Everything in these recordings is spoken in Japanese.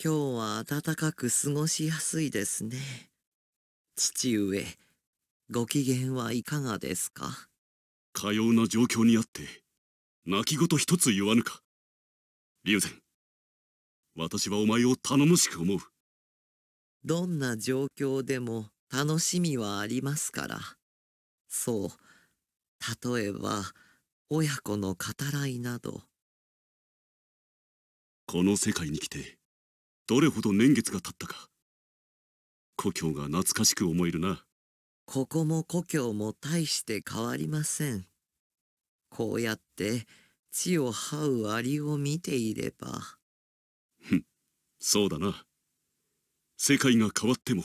今日は暖かく過ごしやすいですね。父上、ご機嫌はいかがですかかような状況にあって、泣き言一つ言わぬか。竜禅、私はお前を頼もしく思う。どんな状況でも楽しみはありますから。そう、例えば、親子の語らいなど。この世界に来て、どれほど年月が経ったか故郷が懐かしく思えるなここも故郷も大して変わりませんこうやって地を這うアリを見ていればふんそうだな世界が変わっても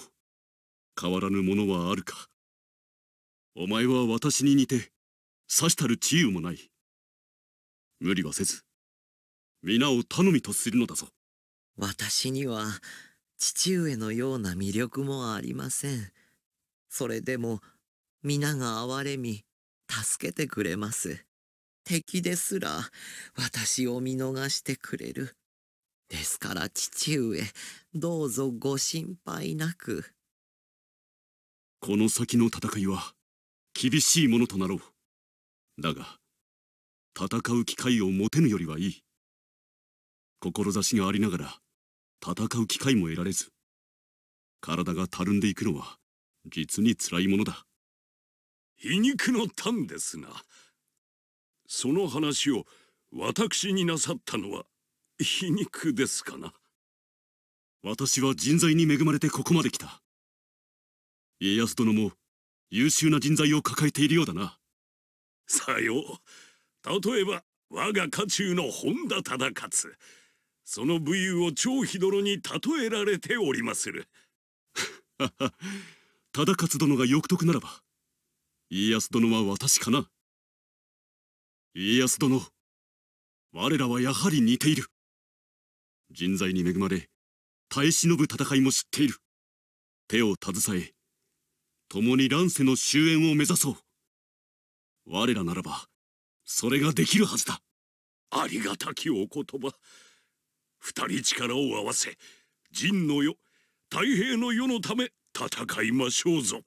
変わらぬものはあるかお前は私に似てさしたる治癒もない無理はせず皆を頼みとするのだぞ私には父上のような魅力もありません。それでも皆が憐れみ、助けてくれます。敵ですら私を見逃してくれる。ですから父上、どうぞご心配なく。この先の戦いは厳しいものとなろう。だが、戦う機会を持てぬよりはいい。志がありながら、戦う機会も得られず体がたるんでいくのは実につらいものだ皮肉の端ですなその話を私になさったのは皮肉ですかな私は人材に恵まれてここまで来た家康殿も優秀な人材を抱えているようだなさよう例えば我が家中の本田忠勝その武勇を張飛殿に例えられておりまする 忠勝殿が欲得ならば家康殿は私かな家康殿我らはやはり似ている人材に恵まれ耐え忍ぶ戦いも知っている手を携え共に乱世の終焉を目指そう我らならばそれができるはずだありがたきお言葉二人力を合わせ、陣の世、太平の世のため戦いましょうぞ。